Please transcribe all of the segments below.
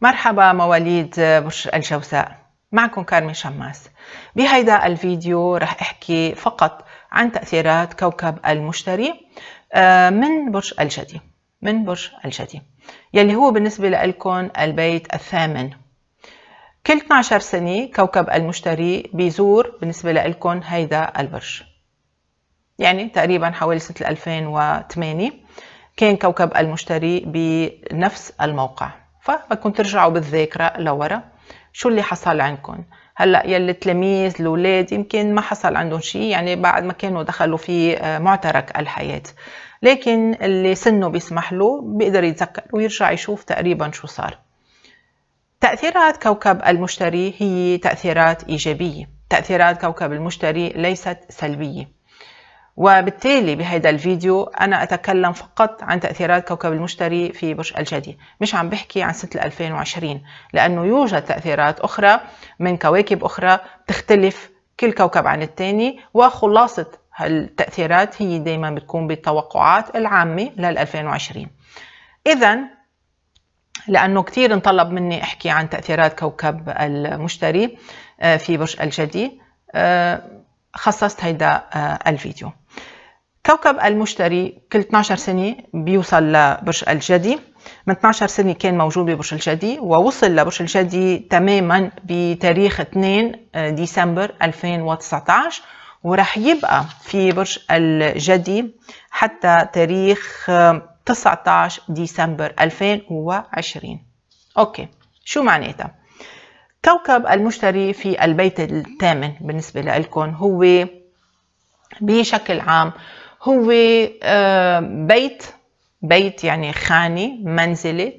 مرحبا مواليد برج الجوزاء معكم كارمي شماس بهيدا الفيديو رح احكي فقط عن تأثيرات كوكب المشتري آه، من برج الجدي من برج الجدي يلي هو بالنسبة لكم البيت الثامن كل 12 سنة كوكب المشتري بيزور بالنسبة لكم هيدا البرج يعني تقريبا حوالي سنة 2008 كان كوكب المشتري بنفس الموقع فبدكم ترجعوا بالذاكرة لورا شو اللي حصل عندكم هلا يلي التلاميذ الاولاد يمكن ما حصل عندهم شيء يعني بعد ما كانوا دخلوا في آه، معترك الحياه لكن اللي سنه بيسمح له بيقدر يتذكر ويرجع يشوف تقريبا شو صار تأثيرات كوكب المشتري هي تأثيرات إيجابية تأثيرات كوكب المشتري ليست سلبية وبالتالي بهذا الفيديو أنا أتكلم فقط عن تأثيرات كوكب المشتري في برج الجدي مش عم بحكي عن سنة 2020 لأنه يوجد تأثيرات أخرى من كواكب أخرى تختلف كل كوكب عن الثاني وخلاصة هالتأثيرات هي دايما بتكون بالتوقعات العامة لل 2020 إذا لأنه كثير انطلب مني أحكي عن تأثيرات كوكب المشتري آه، في برج الجدي آه، خصصت هيدا آه، الفيديو كوكب المشتري كل 12 سنة بيوصل لبرج الجدي من 12 سنة كان موجود ببرج الجدي ووصل لبرج الجدي تماما بتاريخ 2 آه، ديسمبر 2019 ورح يبقى في برج الجدي حتى تاريخ 19 آه، ديسمبر 2020 اوكي شو معناتها كوكب المشتري في البيت الثامن بالنسبة لكم هو بشكل عام هو آه، بيت بيت يعني خانة منزلة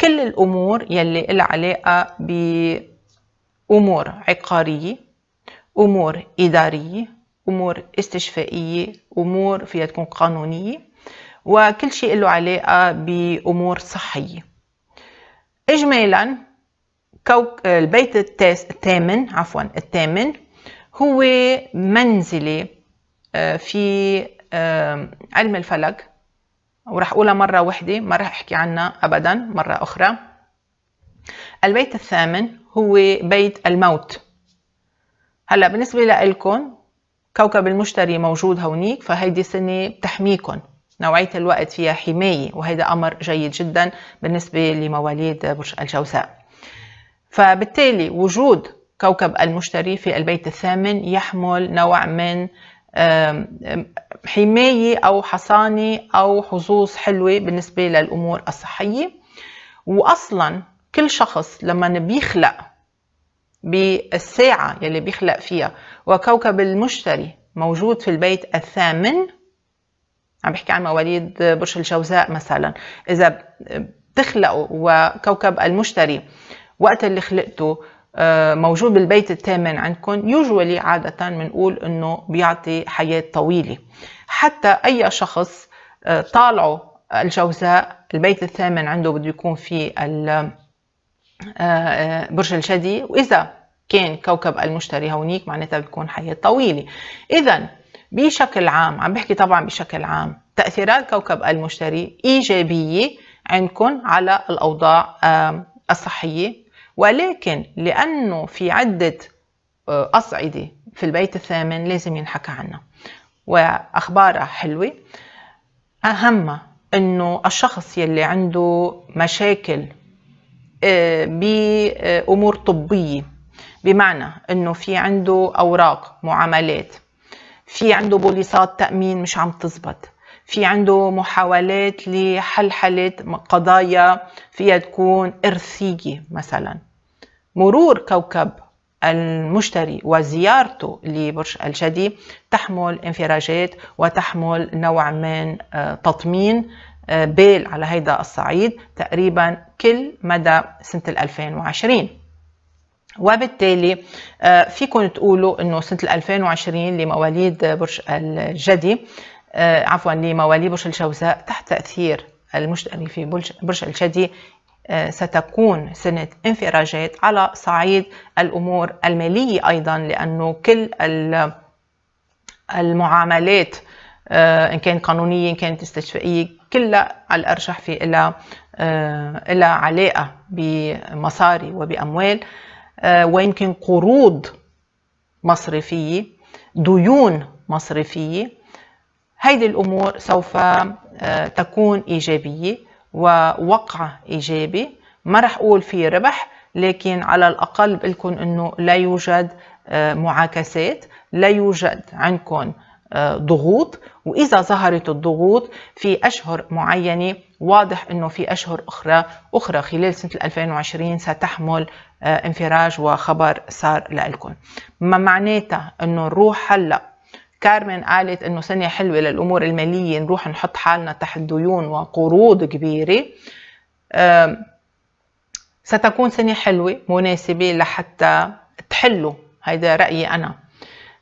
كل الأمور يلي لها علاقة بأمور عقارية أمور إدارية أمور استشفائية أمور فيها تكون قانونية وكل شيء له علاقة بأمور صحية إجمالاً كوك... البيت التاس... الثامن عفوا الثامن هو منزلي آه، في آه، علم الفلك وراح أقولها مرة واحده ما راح أحكي عنها أبدا مرة أخرى البيت الثامن هو بيت الموت هلا بالنسبة لإلكم كوكب المشتري موجود هونيك فهيدي سنه بتحميكم نوعية الوقت فيها حماية وهذا أمر جيد جدا بالنسبة لمواليد برج الجوزاء فبالتالي وجود كوكب المشتري في البيت الثامن يحمل نوع من حماية أو حصانة أو حظوظ حلوة بالنسبة للأمور الصحية وأصلا كل شخص لما بيخلق بالساعة يلي بيخلق فيها وكوكب المشتري موجود في البيت الثامن عم بحكي عن مواليد برج الجوزاء مثلا إذا بتخلقوا وكوكب المشتري وقت اللي خلقته آه، موجود بالبيت الثامن عندكم يوجولي عادة بنقول انه بيعطي حياة طويلة حتى اي شخص آه، طالعه الجوزاء البيت الثامن عنده بده يكون في آه، برج الجدي واذا كان كوكب المشتري هونيك معناتها بتكون حياة طويلة اذا بشكل عام عم بحكي طبعا بشكل عام تأثيرات كوكب المشتري إيجابية عندكم على الأوضاع الصحية ولكن لأنه في عدة آه، أصعدة في البيت الثامن لازم ينحكى عنها وأخبارها حلوة أهم أنه الشخص يلي عنده مشاكل آه، بأمور طبية بمعنى أنه في عنده أوراق معاملات في عنده بوليصات تأمين مش عم تزبط في عنده محاولات لحل حالات قضايا فيها تكون إرثية مثلاً مرور كوكب المشتري وزيارته لبرج الجدي تحمل انفراجات وتحمل نوع من آه، تطمين آه، بال على هيدا الصعيد تقريبا كل مدى سنة 2020 وبالتالي آه، فيكم تقولوا انه سنة 2020 لمواليد برج الجدي عفوا لمواليد برج الجوزاء تحت تأثير المشتري في برج الجدي آه، ستكون سنة انفراجات على صعيد الأمور المالية أيضا لأنه كل المعاملات آه، إن كانت قانونية إن كانت استشفائية كلها على الأرجح في إلى آه، إلى علاقة بمصاري وبأموال ويمكن قروض مصرفية ديون مصرفية هيدي الأمور سوف تكون إيجابية ووقع إيجابي ما رح أقول في ربح لكن على الأقل بقول أنه لا يوجد آه، معاكسات لا يوجد عندكم آه، ضغوط وإذا ظهرت الضغوط في أشهر معينة واضح أنه في أشهر أخرى أخرى خلال سنة 2020 ستحمل آه، انفراج وخبر صار لكم ما معناتها أنه نروح هلأ كارمن قالت انه سنه حلوه للامور الماليه نروح نحط حالنا تحت ديون وقروض كبيره ستكون سنه حلوه مناسبه لحتى تحلوا هيدا رايي انا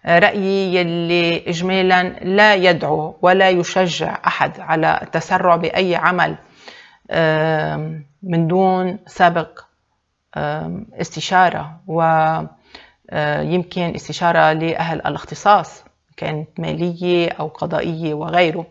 رايي يلي اجمالا لا يدعو ولا يشجع احد على التسرع باي عمل من دون سابق استشاره ويمكن أه، استشاره لاهل الاختصاص كانت مالية أو قضائية وغيره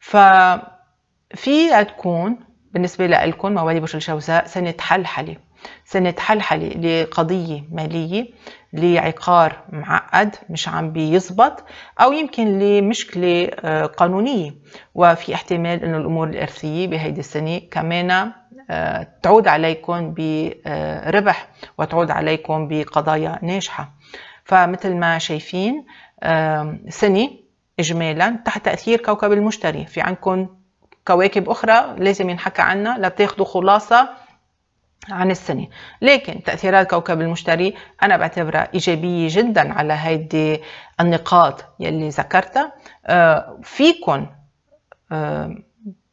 ففي تكون بالنسبة لكم موالي برج الجوزاء سنة حلحلة سنة حلحلة لقضية مالية لعقار معقد مش عم بيزبط أو يمكن لمشكلة آه، قانونية وفي احتمال أن الأمور الإرثية بهيدي السنة كمان آه، تعود عليكم بربح آه، وتعود عليكم بقضايا ناجحة فمثل ما شايفين سنة إجمالا تحت تأثير كوكب المشتري في عندكم كواكب أخرى لازم ينحكى عنها لتاخذوا خلاصة عن السنة لكن تأثيرات كوكب المشتري أنا بعتبرها إيجابية جدا على هيدي النقاط يلي ذكرتها آه، فيكن آه،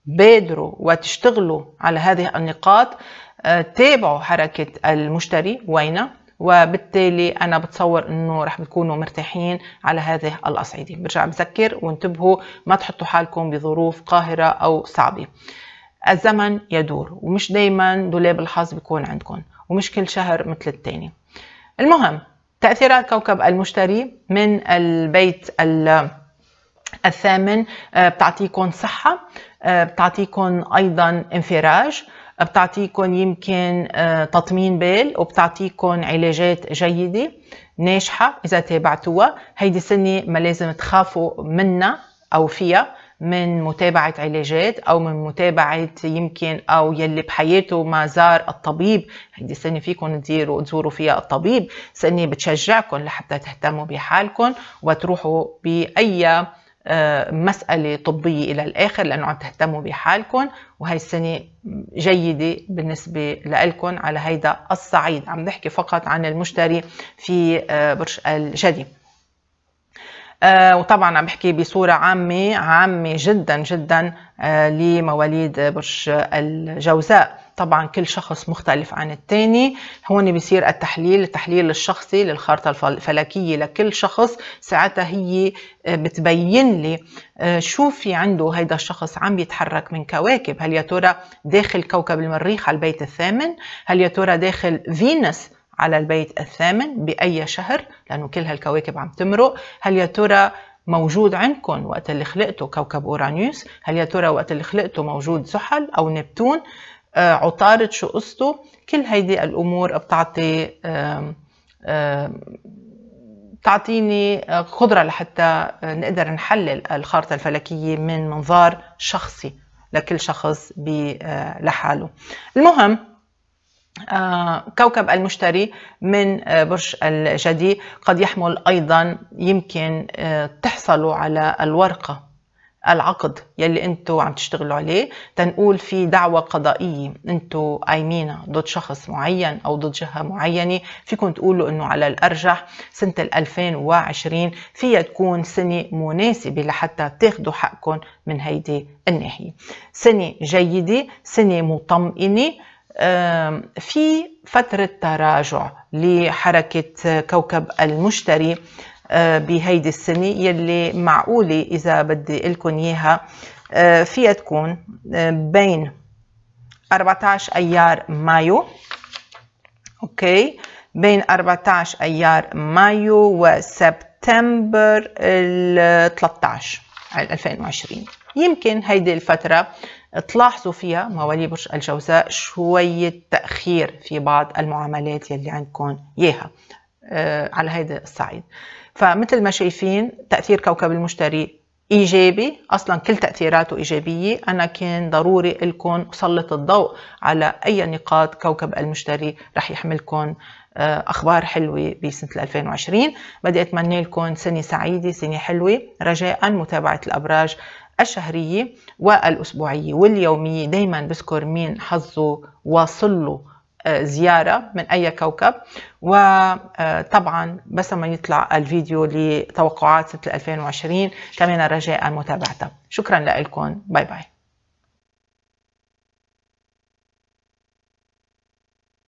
بادروا وتشتغلوا على هذه النقاط آه، تابعوا حركة المشتري وينه وبالتالي انا بتصور انه رح بتكونوا مرتاحين على هذه الاصعده برجع بذكر وانتبهوا ما تحطوا حالكم بظروف قاهره او صعبه الزمن يدور ومش دايما دولاب الحظ بيكون عندكم ومش كل شهر مثل التاني المهم تأثيرات كوكب المشتري من البيت الثامن آه، بتعطيكم صحة آه، بتعطيكم أيضا انفراج بتعطيكم يمكن آه، تطمين بال وبتعطيكم علاجات جيدة ناجحة إذا تابعتوها هيدي سنة ما لازم تخافوا منها أو فيها من متابعة علاجات أو من متابعة يمكن أو يلي بحياته ما زار الطبيب هيدي سنة فيكم تديروا تزوروا فيها الطبيب سنة بتشجعكم لحتى تهتموا بحالكم وتروحوا بأي آه، مسألة طبية إلى الآخر لأنه عم تهتموا بحالكم وهي السنة جيدة بالنسبة لكم على هيدا الصعيد عم نحكي فقط عن المشتري في آه، برج الجدي آه، وطبعا عم بحكي بصورة عامة عامة جدا جدا آه، لمواليد برج الجوزاء طبعا كل شخص مختلف عن الثاني هون بيصير التحليل التحليل الشخصي للخارطة الفلكية لكل شخص ساعتها هي آه، بتبين لي شو في عنده هيدا الشخص عم يتحرك من كواكب هل يا ترى داخل كوكب المريخ على البيت الثامن هل يا ترى داخل فينوس على البيت الثامن بأي شهر لأنه كل هالكواكب عم تمرق هل يا ترى موجود عندكم وقت اللي خلقته كوكب أورانيوس هل يا ترى وقت اللي خلقته موجود زحل أو نبتون آه عطارد شو قصته كل هيدي الأمور بتعطي تعطيني آه، قدرة لحتى آه، نقدر نحلل الخارطة الفلكية من منظار شخصي لكل شخص آه، لحاله المهم آه، كوكب المشتري من آه، برج الجدي قد يحمل أيضا يمكن آه، تحصلوا على الورقة العقد يلي انتو عم تشتغلوا عليه تنقول في دعوة قضائية انتو قايمينها ضد شخص معين او ضد جهة معينة فيكم تقولوا انه على الارجح سنة 2020 فيها تكون سنة مناسبة لحتى تاخدوا حقكم من هيدي الناحية سنة جيدة سنة مطمئنة في فترة تراجع لحركة كوكب المشتري آه، بهيدي السنة يلي معقولة إذا بدي لكم إياها آه، فيها تكون آه، بين 14 أيار مايو أوكي بين 14 أيار مايو وسبتمبر ال 13 2020 يمكن هيدي الفترة تلاحظوا فيها موالي برج الجوزاء شوية تأخير في بعض المعاملات يلي عندكم إياها آه، على هذا الصعيد فمثل ما شايفين تأثير كوكب المشتري ايجابي اصلا كل تاثيراته ايجابيه انا كان ضروري لكم اسلط الضوء على اي نقاط كوكب المشتري رح يحملكم آه، اخبار حلوه بسنه 2020 بدي اتمنى لكم سنه سعيده سنه حلوه رجاء متابعه الابراج الشهرية والأسبوعية واليومية دايما بذكر مين حظه واصله آه، زيارة من أي كوكب وطبعا آه، بس ما يطلع الفيديو لتوقعات سنة 2020 كمان رجاء متابعتها شكرا لكم باي باي